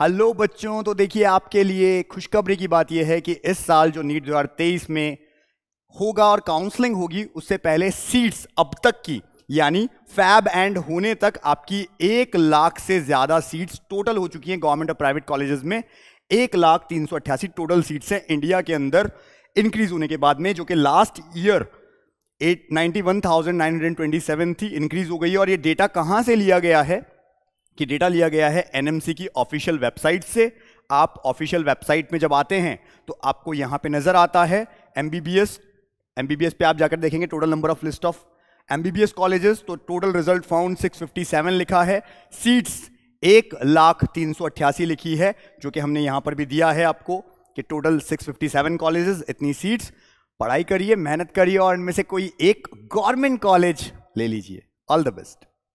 hello बच्चों तो देखिए आपके लिए खुशखबरी की बात यह है कि इस साल जो नीट 2023 में होगा और काउंसलिंग होगी उससे पहले सीट्स अब तक की यानी फैब एंड होने तक आपकी एक लाख से ज़्यादा सीट्स टोटल हो चुकी हैं गवर्नमेंट और प्राइवेट कॉलेजेस में एक लाख तीन सौ अट्ठासी टोटल सीट्स हैं इंडिया के अंदर इंक्रीज होने के बाद में जो कि last year eight ninety one thousand nine hundred twenty seven थी इंक्रीज हो गई और ये डेटा कहाँ से लिया गया है कि डेटा लिया गया है एनएमसी की ऑफिशियल वेबसाइट से आप ऑफिशियल वेबसाइट में जब आते हैं तो आपको यहाँ पे नज़र आता है M B B S M B B S पे आप जाकर देखेंगे total number of list of M B B S colleges तो टोटल रिजल्ट फाउंड 657 लिखा है सीट्स एक लाख तीन सौ अट्ठासी लिखी है जो कि हमने यहाँ पर भी दिया है आपको कि टोटल 657 कॉलेजेस इतनी सीट्स पढ़ाई करिए मेहनत करिए और इनमें से कोई एक गवर्नमेंट कॉलेज ले लीजिए ऑल द बेस्ट